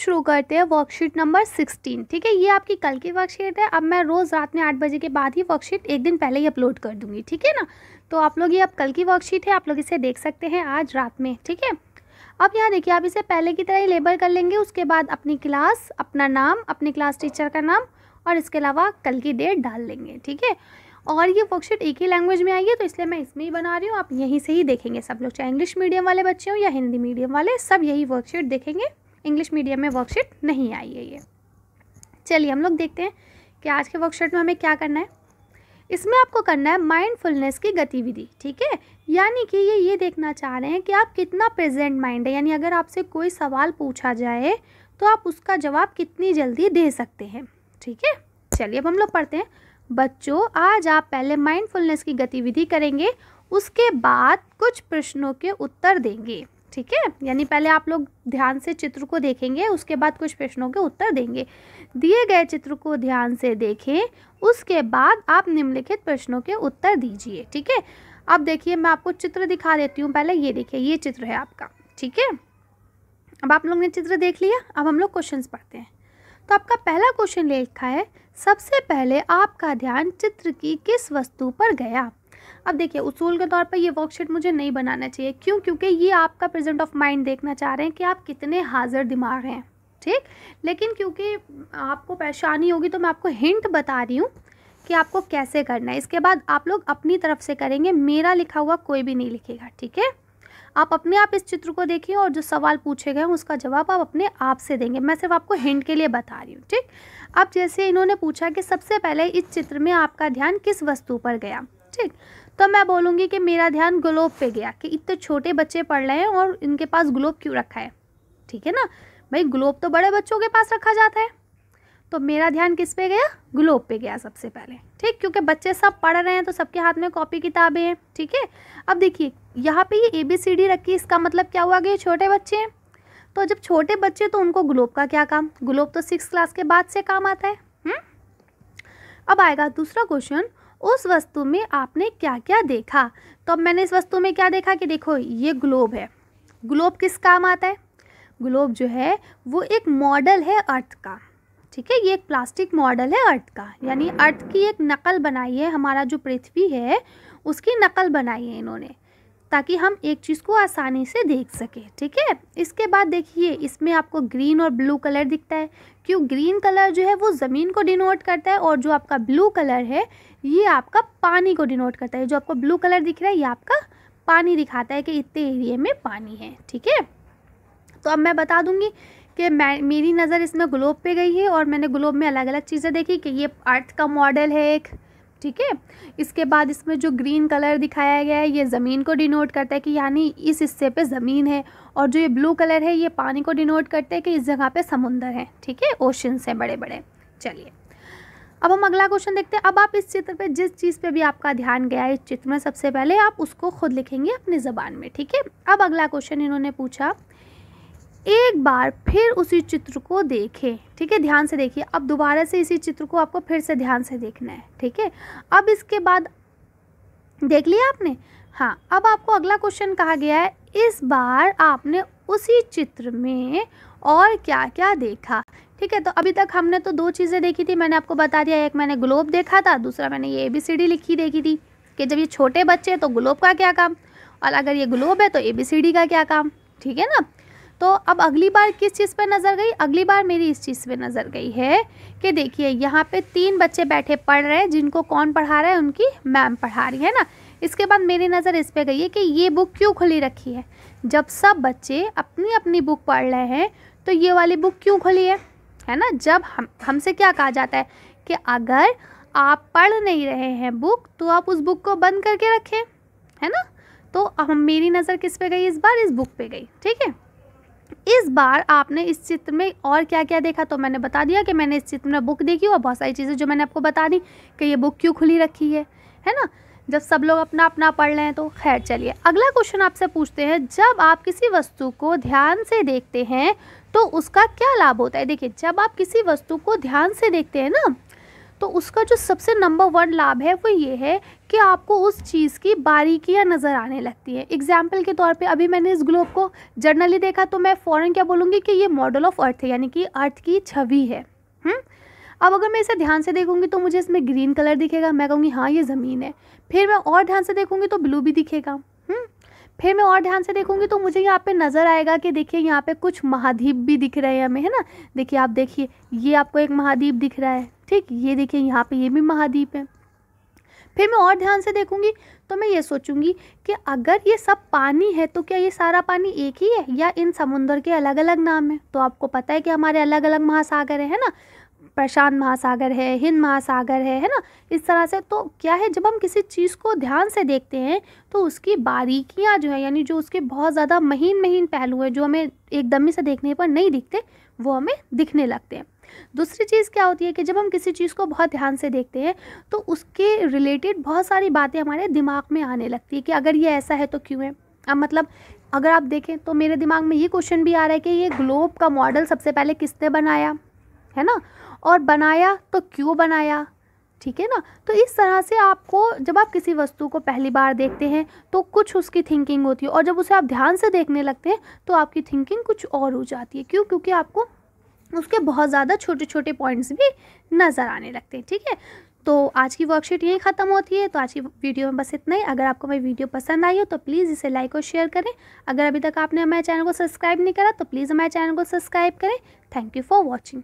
शुरू करते हैं वर्कशीट नंबर सिक्सटीन ठीक है ये आपकी कल की वर्कशीट है अब मैं रोज़ रात में आठ बजे के बाद ही वर्कशीट एक दिन पहले ही अपलोड कर दूँगी ठीक है ना तो आप लोग ये अब कल की वर्कशीट है आप लोग इसे देख सकते हैं आज रात में ठीक है अब यहाँ देखिए आप इसे पहले की तरह ही लेबर कर लेंगे उसके बाद अपनी क्लास अपना नाम अपनी क्लास टीचर का नाम और इसके अलावा कल की डेट डाल लेंगे ठीक है और ये वर्कशीट एक ही लैंग्वेज में आई है तो इसलिए मैं इसमें ही बना रही हूँ आप यहीं से ही देखेंगे सब लोग चाहे इंग्लिश मीडियम वाले बच्चे हों या हिंदी मीडियम वाले सब यही वर्कशीट देखेंगे इंग्लिश मीडियम में वर्कशीट नहीं आई है ये चलिए हम लोग देखते हैं कि आज के वर्कशीट में हमें क्या करना है इसमें आपको करना है माइंडफुलनेस की गतिविधि ठीक है यानी कि ये ये देखना चाह रहे हैं कि आप कितना प्रेजेंट माइंड है यानी अगर आपसे कोई सवाल पूछा जाए तो आप उसका जवाब कितनी जल्दी दे सकते हैं ठीक है चलिए अब हम लोग पढ़ते हैं बच्चों आज आप पहले माइंडफुलनेस की गतिविधि करेंगे उसके बाद कुछ प्रश्नों के उत्तर देंगे ठीक है यानी पहले आप लोग ध्यान से चित्र को देखेंगे उसके बाद कुछ प्रश्नों के उत्तर देंगे दिए गए चित्र को ध्यान से देखें उसके बाद आप निम्नलिखित प्रश्नों के उत्तर दीजिए ठीक है अब देखिए मैं आपको चित्र दिखा देती हूँ पहले ये देखिए ये चित्र है आपका ठीक है अब आप लोग ने चित्र देख लिया अब हम लोग क्वेश्चन पढ़ते हैं तो आपका पहला क्वेश्चन लिखा है सबसे पहले आपका ध्यान चित्र की किस वस्तु पर गया अब देखिए उसूल के तौर पर ये वर्कशीट मुझे नहीं बनाना चाहिए क्यों क्योंकि ये आपका प्रेजेंट ऑफ माइंड देखना चाह रहे हैं कि आप कितने हाजिर दिमाग हैं ठीक लेकिन क्योंकि आपको परेशानी होगी तो मैं आपको हिंट बता रही हूँ कि आपको कैसे करना है इसके बाद आप लोग अपनी तरफ से करेंगे मेरा लिखा हुआ कोई भी नहीं लिखेगा ठीक है आप अपने आप इस चित्र को देखिए और जो सवाल पूछे गए हैं उसका जवाब आप अपने आप से देंगे मैं सिर्फ आपको हिंट के लिए बता रही हूँ ठीक अब जैसे इन्होंने पूछा कि सबसे पहले इस चित्र में आपका ध्यान किस वस्तु पर गया ठीक तो मैं बोलूँगी कि मेरा ध्यान ग्लोब पे गया कि इतने छोटे बच्चे पढ़ रहे हैं और इनके पास ग्लोब क्यों रखा है ठीक है ना भाई ग्लोब तो बड़े बच्चों के पास रखा जाता है तो मेरा ध्यान किस पे गया ग्लोब पे गया सबसे पहले ठीक क्योंकि बच्चे सब पढ़ रहे हैं तो सबके हाथ में कॉपी किताबें हैं ठीक है अब देखिए यहाँ पे ये ए बी सी डी रखी इसका मतलब क्या हुआ कि छोटे बच्चे हैं तो जब छोटे बच्चे तो उनको ग्लोब का क्या काम ग्लोब तो सिक्स क्लास के बाद से काम आता है हुँ? हम्म? अब आएगा दूसरा क्वेश्चन उस वस्तु में आपने क्या क्या देखा तो अब मैंने इस वस्तु में क्या देखा कि देखो ये ग्लोब है ग्लोब किस काम आता है ग्लोब जो है वो एक मॉडल है अर्थ का ठीक है ये एक प्लास्टिक मॉडल है अर्थ का यानी अर्थ की एक नकल बनाई है हमारा जो पृथ्वी है उसकी नकल बनाई है इन्होंने ताकि हम एक चीज़ को आसानी से देख सकें ठीक है इसके बाद देखिए इसमें आपको ग्रीन और ब्लू कलर दिखता है क्यों ग्रीन कलर जो है वो ज़मीन को डिनोट करता है और जो आपका ब्लू कलर है ये आपका पानी को डिनोट करता है जो आपको ब्लू कलर दिख रहा है ये आपका पानी दिखाता है कि इतने एरिए में पानी है ठीक है तो अब मैं बता दूंगी कि मैं मेरी नज़र इसमें ग्लोब पे गई है और मैंने ग्लोब में अलग अलग चीज़ें देखी कि ये अर्थ का मॉडल है एक ठीक है इसके बाद इसमें जो ग्रीन कलर दिखाया गया है ये ज़मीन को डिनोट करता है कि यानी इस हिस्से पे ज़मीन है और जो ये ब्लू कलर है ये पानी को डिनोट करता है कि इस जगह पे समुंदर है ठीक है ओशंस हैं बड़े बड़े चलिए अब हम अगला क्वेश्चन देखते हैं अब आप इस चित्र पे जिस चीज़ पे भी आपका ध्यान गया है इस चित्र में सबसे पहले आप उसको खुद लिखेंगे अपनी ज़बान में ठीक है अब अगला क्वेश्चन इन्होंने पूछा एक बार फिर उसी चित्र को देखें ठीक है ध्यान से देखिए अब दोबारा से इसी चित्र को आपको फिर से ध्यान से देखना है ठीक है अब इसके बाद देख लिया आपने हाँ अब आपको अगला क्वेश्चन कहा गया है इस बार आपने उसी चित्र में और क्या क्या देखा ठीक है तो अभी तक हमने तो दो चीज़ें देखी थी मैंने आपको बता दिया एक मैंने ग्लोब देखा था दूसरा मैंने ये ए बी सी डी लिखी देखी थी कि जब ये छोटे बच्चे हैं तो ग्लोब का क्या काम और अगर ये ग्लोब है तो ए बी सी डी का क्या काम ठीक है ना तो अब अगली बार किस चीज़ पर नज़र गई अगली बार मेरी इस चीज़ पर नज़र गई है कि देखिए यहाँ पे तीन बच्चे बैठे पढ़ रहे हैं जिनको कौन पढ़ा रहा है उनकी मैम पढ़ा रही है ना इसके बाद मेरी नज़र इस पर गई है कि ये बुक क्यों खुली रखी है जब सब बच्चे अपनी अपनी बुक पढ़ रहे हैं तो ये वाली बुक क्यों खुली है है ना जब हम हमसे क्या कहा जाता है कि अगर आप पढ़ नहीं रहे हैं बुक तो आप उस बुक को बंद करके रखें है ना तो अब मेरी नज़र किस पे गई इस बार इस बुक पे गई ठीक है इस बार आपने इस चित्र में और क्या क्या देखा तो मैंने बता दिया कि मैंने इस चित्र में बुक देखी और बहुत सारी चीज़ें जो मैंने आपको बता दी कि ये बुक क्यों खुली रखी है है ना जब सब लोग अपना अपना पढ़ रहे हैं तो खैर चलिए अगला क्वेश्चन आपसे पूछते हैं जब आप किसी वस्तु को ध्यान से देखते हैं तो उसका क्या लाभ होता है देखिए जब आप किसी वस्तु को ध्यान से देखते हैं ना तो उसका जो सबसे नंबर वन लाभ है वो ये है कि आपको उस चीज़ की बारीकियाँ नज़र आने लगती हैं एग्जाम्पल के तौर पे अभी मैंने इस ग्लोब को जर्नली देखा तो मैं फ़ौरन क्या बोलूँगी कि ये मॉडल ऑफ अर्थ है यानी कि अर्थ की छवि है हुँ? अब अगर मैं इसे ध्यान से देखूँगी तो मुझे इसमें ग्रीन कलर दिखेगा मैं कहूँगी हाँ ये ज़मीन है फिर मैं और ध्यान से देखूंगी तो ब्लू भी दिखेगा फिर मैं और ध्यान से देखूंगी तो मुझे यहाँ पे नज़र आएगा कि देखिए यहाँ पे कुछ महाद्वीप भी दिख रहे हैं हमें है ना देखिए आप देखिए ये आपको एक महाद्वीप दिख रहा है ठीक ये देखिए यहाँ पे ये भी महाद्वीप है फिर मैं और ध्यान से देखूंगी तो मैं ये सोचूंगी कि अगर ये सब पानी है तो क्या ये सारा पानी एक ही है या इन समुद्र के अलग अलग नाम है तो आपको पता है कि हमारे अलग अलग महासागर है ना प्रशांत महासागर है हिंद महासागर है है ना इस तरह से तो क्या है जब हम किसी चीज़ को ध्यान से देखते हैं तो उसकी बारीकियां जो है यानी जो उसके बहुत ज़्यादा महीन महीन पहलू हैं जो हमें एकदम ही से देखने पर नहीं दिखते वो हमें दिखने लगते हैं दूसरी चीज़ क्या होती है कि जब हम किसी चीज़ को बहुत ध्यान से देखते हैं तो उसके रिलेटेड बहुत सारी बातें हमारे दिमाग में आने लगती है कि अगर ये ऐसा है तो क्यों है अब मतलब अगर आप देखें तो मेरे दिमाग में ये क्वेश्चन भी आ रहा है कि ये ग्लोब का मॉडल सबसे पहले किसने बनाया है ना और बनाया तो क्यों बनाया ठीक है ना तो इस तरह से आपको जब आप किसी वस्तु को पहली बार देखते हैं तो कुछ उसकी थिंकिंग होती है और जब उसे आप ध्यान से देखने लगते हैं तो आपकी थिंकिंग कुछ और हो जाती है क्यों क्योंकि आपको उसके बहुत ज़्यादा छोटे छोटे पॉइंट्स भी नज़र आने लगते हैं ठीक है तो आज की वर्कशीट यहीं ख़त्म होती है तो आज की वीडियो में बस इतना ही अगर आपको मेरी वीडियो पसंद आई हो तो प्लीज़ इसे लाइक और शेयर करें अगर अभी तक आपने हमारे चैनल को सब्सक्राइब नहीं करा तो प्लीज़ हमारे चैनल को सब्सक्राइब करें थैंक यू फॉर वॉचिंग